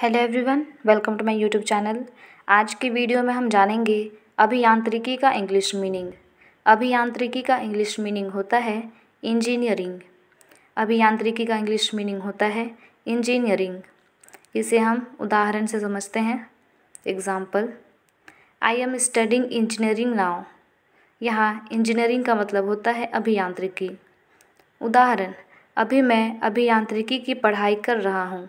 hello everyone welcome to my YouTube channel आज की video में हम जानेंगे अभियांत्रिकी का इंग्लिश मीनिंग अभियांत्रिकी का इंग्लिश मीनिंग होता है इंजीनियरिंग अभियांत्रिकी का इंग्लिश मीनिंग होता है इंजीनियरिंग इसे हम उदाहरण से समझते हैं example I am studying engineering now यहाँ इंजीनियरिंग का मतलब होता है अभियांत्रिकी उदाहरण अभी मैं अभियांत्रिकी की पढ़ाई कर रहा हूँ